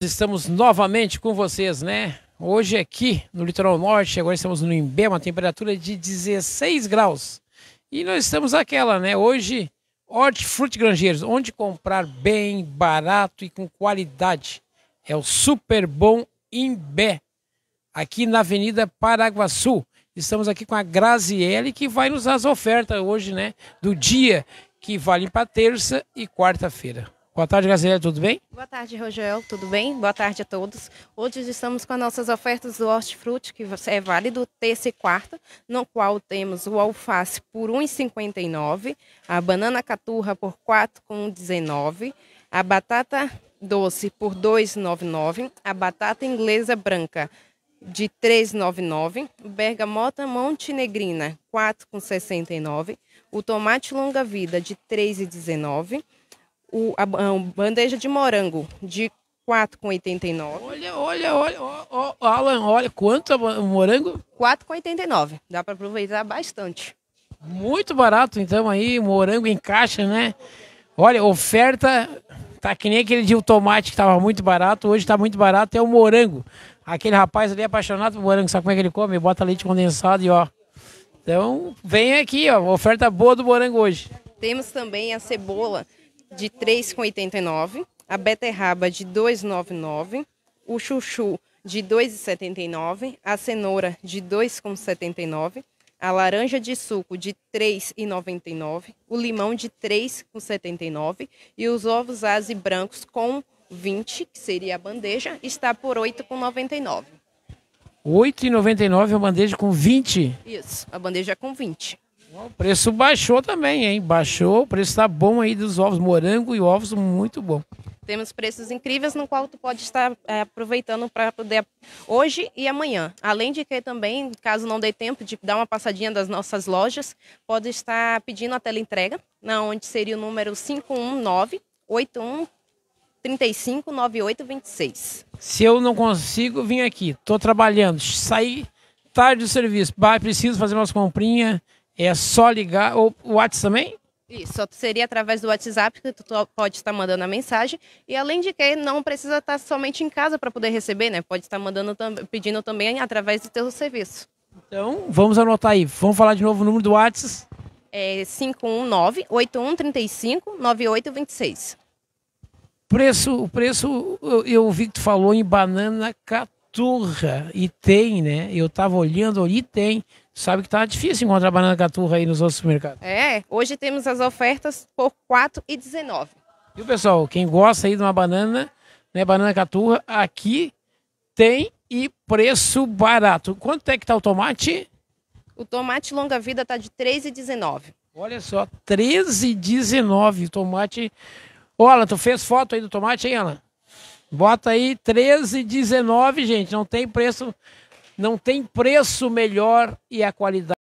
Estamos novamente com vocês, né? Hoje aqui no litoral norte, agora estamos no Imbé, uma temperatura de 16 graus. E nós estamos aquela, né? Hoje, Hortifruti Grangeiros, onde comprar bem, barato e com qualidade. É o Super Bom Imbé, aqui na Avenida Paraguaçu. Estamos aqui com a Graziele, que vai nos dar as ofertas hoje, né? Do dia que vale para terça e quarta-feira. Boa tarde, Graziela, tudo bem? Boa tarde, Rogel, tudo bem? Boa tarde a todos. Hoje estamos com as nossas ofertas do Hortifruti, que é válido terça e quarta, no qual temos o alface por R$ 1,59, a banana caturra por R$ 4,19, a batata doce por R$ 2,99, a batata inglesa branca de R$ 3,99, bergamota montenegrina R$ 4,69, o tomate longa-vida de R$ 3,19, o, a, a bandeja de morango de 4,89. Olha, olha, olha, ó, ó, Alan, olha quanto o morango? 4,89. Dá para aproveitar bastante. Muito barato, então, aí, morango em caixa, né? Olha, oferta tá que nem aquele de tomate que tava muito barato, hoje tá muito barato, é o morango. Aquele rapaz ali é apaixonado por morango, sabe como é que ele come? bota leite condensado e ó. Então, vem aqui, ó, oferta boa do morango hoje. Temos também a cebola de 3,89, a beterraba de 2,99, o chuchu de 2,79, a cenoura de 2,79, a laranja de suco de 3,99, o limão de 3,79 e os ovos ase brancos com 20, que seria a bandeja, está por 8,99. 8,99 é a bandeja com 20? Isso, a bandeja com 20. O preço baixou também, hein? Baixou, o preço está bom aí dos ovos, morango e ovos muito bom. Temos preços incríveis no qual tu pode estar é, aproveitando para poder hoje e amanhã. Além de que também, caso não dê tempo de dar uma passadinha das nossas lojas, pode estar pedindo a tela entrega, na onde seria o número 519 81 35 Se eu não consigo, vim aqui. Estou trabalhando, saí tarde do serviço, bah, preciso fazer umas comprinhas é só ligar. Ou o WhatsApp também? Isso, seria através do WhatsApp que tu pode estar mandando a mensagem. E além de que não precisa estar somente em casa para poder receber, né? Pode estar mandando pedindo também através do teu serviço. Então, vamos anotar aí. Vamos falar de novo o número do WhatsApp. É 519-8135-9826. Preço, o preço, eu, eu vi que tu falou em banana 14 caturra e tem, né? Eu tava olhando e tem. Sabe que tá difícil encontrar banana caturra aí nos outros mercados. É, hoje temos as ofertas por R$ 4,19. E o pessoal, quem gosta aí de uma banana, né, banana caturra, aqui tem e preço barato. Quanto é que tá o tomate? O tomate longa vida tá de R$ 3,19. Olha só, R$ 13,19 tomate. Ô, Alan, tu fez foto aí do tomate, hein, Alan? Bota aí 13,19, gente. Não tem preço, não tem preço melhor e a qualidade